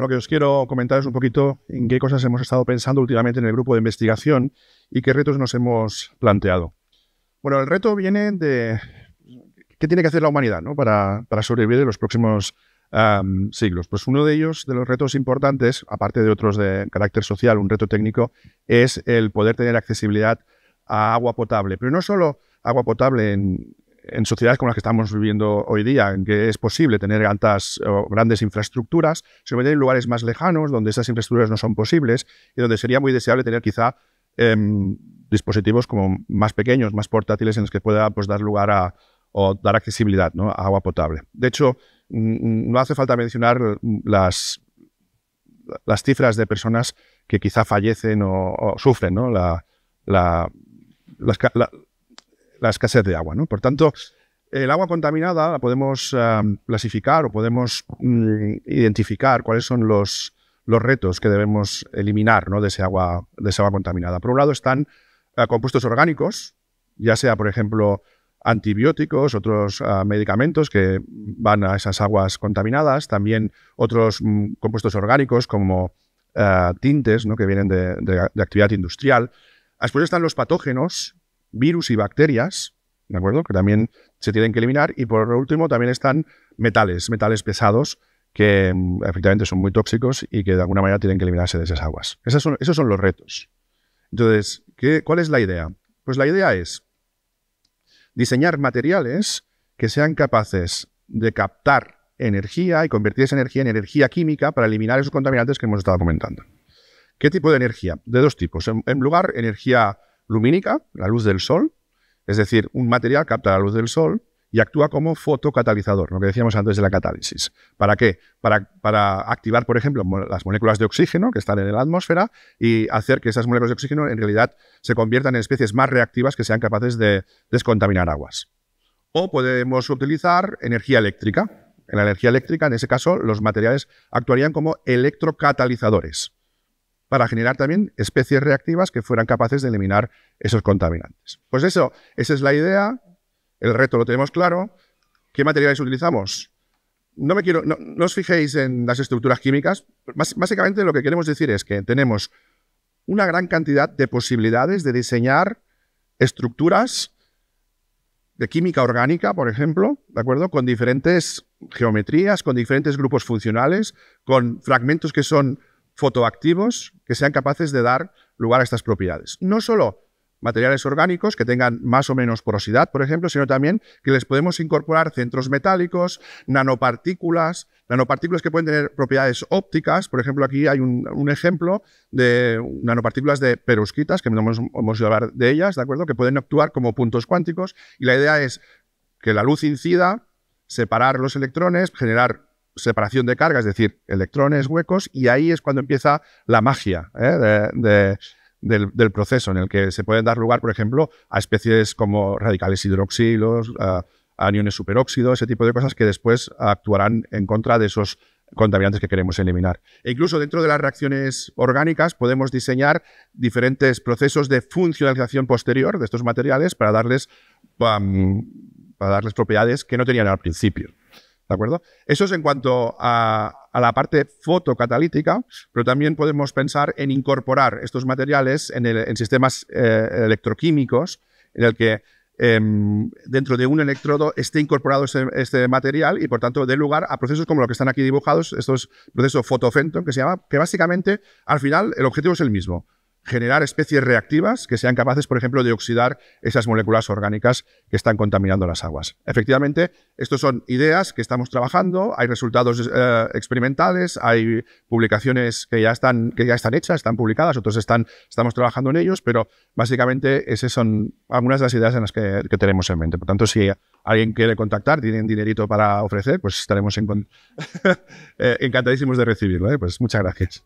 lo que os quiero comentar es un poquito en qué cosas hemos estado pensando últimamente en el grupo de investigación y qué retos nos hemos planteado. Bueno, el reto viene de qué tiene que hacer la humanidad ¿no? para, sobrevivir en los próximos siglos. Pues uno de ellos, de los retos importantes, aparte de otros de carácter social, un reto técnico, es el poder tener accesibilidad a agua potable. Pero no solo agua potable en, en sociedades como las que estamos viviendo hoy día, en que es posible tener altas o grandes infraestructuras, sobre todo en lugares más lejanos donde esas infraestructuras no son posibles y donde sería muy deseable tener quizá em, dispositivos como más pequeños, más portátiles, en los que pueda pues, dar lugar a o dar accesibilidad a agua potable. De hecho, mm, mm, no hace falta mencionar las, las cifras de personas que quizá fallecen o, sufren la, la, la escasez de agua. ¿no? Por tanto, el agua contaminada la podemos eh, clasificar o podemos mm, identificar cuáles son los, los retos que debemos eliminar ¿no? de, ese agua, de esa agua contaminada. Por un lado están eh, compuestos orgánicos, ya sea, por ejemplo, antibióticos, otros eh, medicamentos que van a esas aguas contaminadas, también otros mm, compuestos orgánicos como tintes ¿no? que vienen de, de, de actividad industrial. Después están los patógenos, virus y bacterias, ¿de acuerdo? Que también se tienen que eliminar. Y por último, también están metales, metales pesados que mm, efectivamente son muy tóxicos y que de alguna manera tienen que eliminarse de esas aguas. Esos son, esos son los retos. Entonces, ¿cuál es la idea? Pues la idea es diseñar materiales que sean capaces de captar energía y convertir esa energía en energía química para eliminar esos contaminantes que hemos estado comentando. ¿Qué tipo de energía? De dos tipos. En, en lugar, energía lumínica, la luz del sol, es decir, un material capta la luz del sol y actúa como fotocatalizador, lo que decíamos antes de la catálisis. ¿Para qué? Para, activar, por ejemplo, las moléculas de oxígeno que están en la atmósfera y hacer que esas moléculas de oxígeno en realidad se conviertan en especies más reactivas que sean capaces de descontaminar aguas. O podemos utilizar energía eléctrica. En la energía eléctrica, en ese caso, los materiales actuarían como electrocatalizadores para generar también especies reactivas que fueran capaces de eliminar esos contaminantes. Pues eso, esa es la idea, el reto lo tenemos claro. ¿Qué materiales utilizamos? No, me quiero, no, os fijéis en las estructuras químicas. básicamente lo que queremos decir es que tenemos una gran cantidad de posibilidades de diseñar estructuras de química orgánica, por ejemplo, ¿de acuerdo? Con diferentes geometrías, con diferentes grupos funcionales, con fragmentos que son fotoactivos que sean capaces de dar lugar a estas propiedades. No solo materiales orgánicos que tengan más o menos porosidad, por ejemplo, sino también que les podemos incorporar centros metálicos, nanopartículas, nanopartículas que pueden tener propiedades ópticas. Por ejemplo, aquí hay un, ejemplo de nanopartículas de perusquitas, que hemos, hemos hablar de ellas, ¿de acuerdo? Que pueden actuar como puntos cuánticos y la idea es que la luz incida, separar los electrones, generar separación de carga, es decir, electrones huecos, y ahí es cuando empieza la magia ¿eh? del, proceso, en el que se pueden dar lugar, por ejemplo, a especies como radicales hidroxilos, aniones superóxido, ese tipo de cosas que después actuarán en contra de esos contaminantes que queremos eliminar. E incluso dentro de las reacciones orgánicas podemos diseñar diferentes procesos de funcionalización posterior de estos materiales para darles, para darles propiedades que no tenían al principio. ¿De acuerdo? Eso es en cuanto a, la parte fotocatalítica, pero también podemos pensar en incorporar estos materiales en, sistemas eh, electroquímicos, en el que em, dentro de un electrodo esté incorporado este, este, material y por tanto dé lugar a procesos como los que están aquí dibujados, estos procesos fotofenton que se llama, que básicamente al final el objetivo es el mismo, generar especies reactivas que sean capaces, por ejemplo, de oxidar esas moléculas orgánicas que están contaminando las aguas. Efectivamente, estas son ideas que estamos trabajando, hay resultados eh, experimentales, hay publicaciones que ya, están, que ya están hechas, están publicadas, otros están, estamos trabajando en ellos, pero básicamente esas son algunas de las ideas en las que, tenemos en mente. Por tanto, si alguien quiere contactar, tienen dinerito para ofrecer, pues estaremos eh, encantadísimos de recibirlo. ¿eh? Pues muchas gracias.